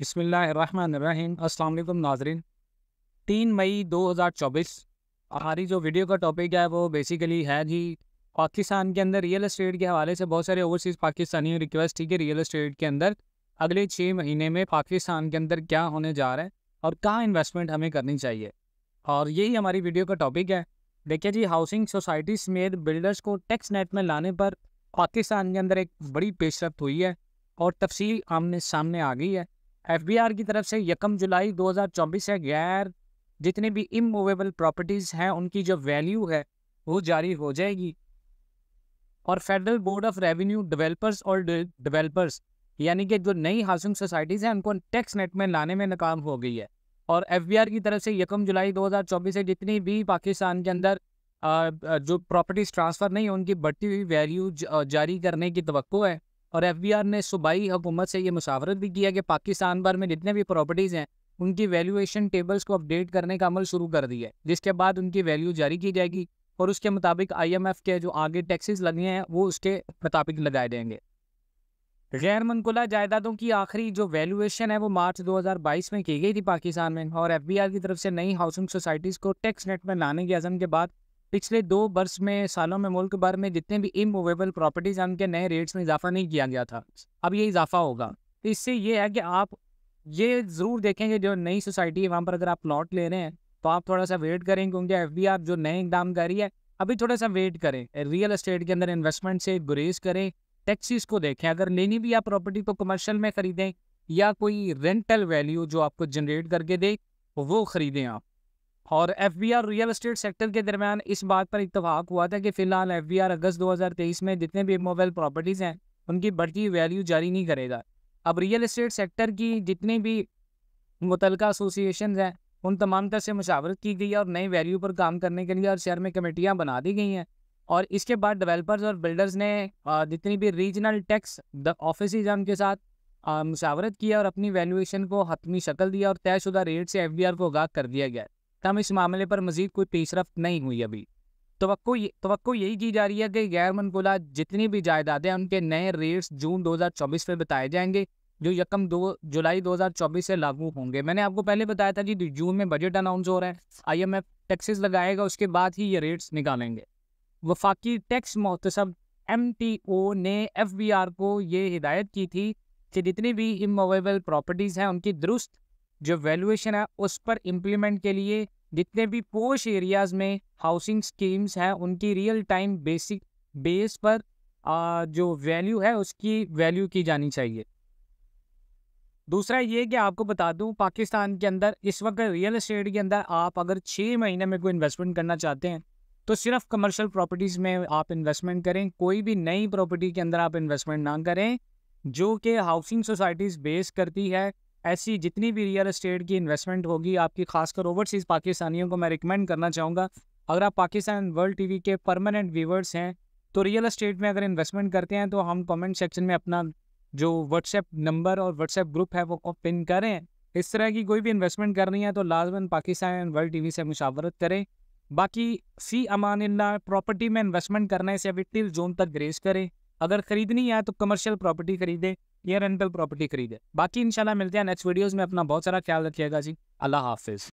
बसमीम अल्लाम नाजरीन तीन मई 2024 हमारी जो वीडियो का टॉपिक है वो बेसिकली है जी पाकिस्तान के अंदर रियल इस्टेट के हवाले से बहुत सारे ओवरसीज़ पाकिस्तानियों रिक्वेस्ट थी कि रियल इस्टेट के अंदर अगले छः महीने में पाकिस्तान के अंदर क्या होने जा रहा है और कहाँ इन्वेस्टमेंट हमें करनी चाहिए और यही हमारी वीडियो का टॉपिक है देखिए जी हाउसिंग सोसाइटी समेत बिल्डर्स को टैक्स नेट में लाने पर पाकिस्तान के अंदर एक बड़ी पेशरफ हुई है और तफसील आमने सामने आ गई है एफबीआर की तरफ से यकम जुलाई 2024 से गैर जितने भी इमूवेबल प्रॉपर्टीज़ हैं उनकी जो वैल्यू है वो जारी हो जाएगी और Federal Board of Revenue developers और डेवलपर्स यानी कि जो नई हाउसिंग सोसाइटीज़ हैं उनको टैक्स नेट में लाने में नाकाम हो गई है और एफ की तरफ से यकम जुलाई 2024 से जितनी भी पाकिस्तान के अंदर जो प्रॉपर्टीज़ ट्रांसफ़र नहीं है उनकी बढ़ती हुई वैल्यू जारी करने की तो है और एफ ने सूबाई हुकूमत से ये मुशावरत भी किया कि पाकिस्तान भर में जितने भी प्रॉपर्टीज़ हैं उनकी वैल्यूएशन टेबल्स को अपडेट करने का अमल शुरू कर दिया है जिसके बाद उनकी वैल्यू जारी की जाएगी और उसके मुताबिक आईएमएफ के जो आगे टैक्सेस लगे हैं वो उसके मुताबिक लगाए देंगे गैर मनकुला जायदादों की आखिरी जो वैल्यूएशन है वो मार्च 2022 में की गई थी पाकिस्तान में और आर की तरफ से नई हाउसिंग सोसाइटीज़ को टैक्स नेट में लाने के अजम के बाद पिछले दो वर्ष में सालों में मुल्क भर में जितने भी इमूवेबल प्रॉपर्टीज़ हैं उनके नए रेट्स में इजाफा नहीं किया गया था अब ये इजाफा होगा तो इससे ये है कि आप ये ज़रूर देखेंगे जो नई सोसाइटी है वहाँ पर अगर आप प्लॉट ले रहे हैं तो आप थोड़ा सा वेट करें क्योंकि एफ बी आर जो नए इकदाम कर रही है अभी थोड़ा सा वेट करें रियल इस्टेट के अंदर इन्वेस्टमेंट से गुरेज करें टैक्सीज को देखें अगर लेनी भी आप प्रॉपर्टी को कमर्शियल में ख़रीदें या कोई रेंटल वैल्यू जो आपको जनरेट करके दे वो ख़रीदें आप और F B R real estate sector के दरमियान इस बात पर इतफाक़ हुआ था कि फ़िलहाल एफ बी आर अगस्त दो हज़ार तेईस में जितने भी मोबाइल प्रॉपर्टीज़ हैं उनकी बढ़ती वैल्यू जारी नहीं करेगा अब रियल इस्टेट सेक्टर की जितनी भी मुतल एसोसिएशन हैं उन तमाम तरह से मशावरत की गई है और नई वैल्यू पर काम करने के लिए और शहर में कमेटियाँ बना दी गई हैं और इसके बाद डेवलपर्स और बिल्डर्स ने जितनी भी रीजनल टैक्स ऑफिस हैं उनके साथ मुशावरत किया और अपनी वैल्यूएशन को हतमी शक्ल दिया और तयशुदा रेट से एफ को आगाह कर दिया गया तब इस मामले पर मजीद कोई पेशरफ नहीं हुई अभी तो तो यही की जा रही है कि गैर मनकोला जितनी भी जायदादें हैं उनके नए रेट्स जून 2024 में बताए जाएंगे जो यकम दो जुलाई 2024 से लागू होंगे मैंने आपको पहले बताया था जी जून में बजट अनाउंस हो रहा है एफ टैक्सेस लगाएगा उसके बाद ही ये रेट्स निकालेंगे वफाकी टैक्स मोहतसब एम ने एफ को ये हिदायत की थी कि जितनी भी इमोवेबल प्रॉपर्टीज़ हैं उनकी दुरुस्त जो वैल्यूएशन है उस पर इम्प्लीमेंट के लिए जितने भी पोश एरियाज में हाउसिंग स्कीम्स हैं उनकी रियल टाइम बेसिक बेस पर आ, जो वैल्यू है उसकी वैल्यू की जानी चाहिए दूसरा ये कि आपको बता दूं पाकिस्तान के अंदर इस वक्त रियल इस्टेट के अंदर आप अगर छः महीने में कोई इन्वेस्टमेंट करना चाहते हैं तो सिर्फ कमर्शियल प्रॉपर्टीज़ में आप इन्वेस्टमेंट करें कोई भी नई प्रॉपर्टी के अंदर आप इन्वेस्टमेंट ना करें जो कि हाउसिंग सोसाइटीज़ बेस करती है ऐसी जितनी भी रियल इस्टेट की इन्वेस्टमेंट होगी आपकी खासकर ओवरसीज़ पाकिस्तानियों को मैं रिकमेंड करना चाहूँगा अगर आप पाकिस्तान वर्ल्ड टीवी के परमानेंट व्यूवर्स हैं तो रियल इस्टेट में अगर इन्वेस्टमेंट करते हैं तो हम कमेंट सेक्शन में अपना जो व्हाट्सएप नंबर और व्हाट्सएप ग्रुप है वो पिन करें इस तरह की कोई भी इन्वेस्टमेंट करनी है तो लाजमन पाकिस्तान वर्ल्ड टीवी से मुशावरत करें बाकी सी अमान प्रॉपर्टी में इन्वेस्टमेंट करने से अभी टिल जोन तक ग्रेस करें अगर खरीदनी है तो कमर्शियल प्रॉपर्टी खरीदे या रेंटल प्रॉपर्टी खरीदे बाकी इंशाल्लाह मिलते हैं नेक्स्ट वीडियोस में अपना बहुत सारा ख्याल रखिएगा जी अल्लाह हाफिज़